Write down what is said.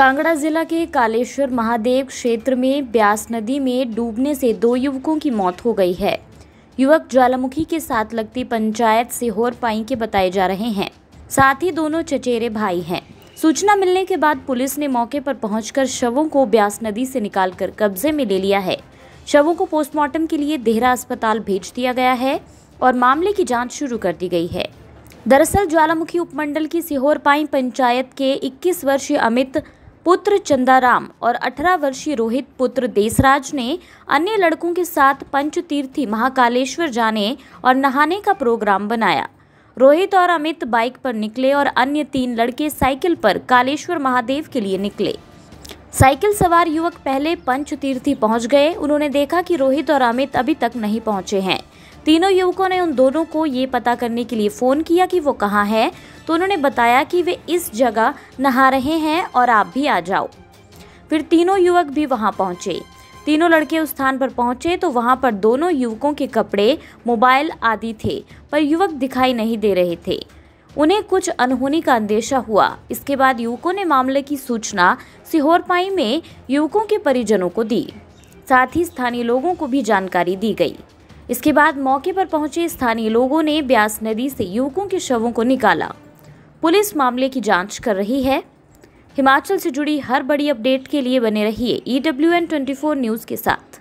कांगड़ा जिला के कालेश्वर महादेव क्षेत्र में ब्यास नदी में डूबने से दो युवकों की मौत हो गई है युवक ज्वालामुखी के साथ लगती पंचायत सिहोर पाई के बताए जा रहे हैं साथ ही दोनों चचेरे भाई हैं सूचना मिलने के बाद पुलिस ने मौके पर पहुंचकर शवों को ब्यास नदी से निकालकर कब्जे में ले लिया है शवों को पोस्टमार्टम के लिए देहरा अस्पताल भेज दिया गया है और मामले की जांच शुरू कर दी गई है दरअसल ज्वालामुखी उपमंडल की सिहोर पाई पंचायत के 21 वर्षीय अमित पुत्र चंदाराम और 18 वर्षीय रोहित पुत्र देसराज ने अन्य लड़कों के साथ पंचतीर्थी महाकालेश्वर जाने और नहाने का प्रोग्राम बनाया रोहित और अमित बाइक पर निकले और अन्य तीन लड़के साइकिल पर कालेश्वर महादेव के लिए निकले साइकिल सवार युवक पहले पंचतीर्थी पहुंच गए उन्होंने देखा कि रोहित और अमित अभी तक नहीं पहुंचे हैं तीनों युवकों ने उन दोनों को ये पता करने के लिए फ़ोन किया कि वो कहाँ है तो उन्होंने बताया कि वे इस जगह नहा रहे हैं और आप भी आ जाओ फिर तीनों युवक भी वहाँ पहुँचे तीनों लड़के उस स्थान पर पहुंचे तो वहां पर दोनों युवकों के कपड़े मोबाइल आदि थे पर युवक दिखाई नहीं दे रहे थे उन्हें कुछ अनहोनी का अंदेशा हुआ इसके बाद युवकों ने मामले की सूचना सिहोरपाई में युवकों के परिजनों को दी साथ ही स्थानीय लोगों को भी जानकारी दी गई इसके बाद मौके पर पहुंचे स्थानीय लोगों ने ब्यास नदी से युवकों के शवों को निकाला पुलिस मामले की जांच कर रही है हिमाचल से जुड़ी हर बड़ी अपडेट के लिए बने रहिए E W N twenty four news के साथ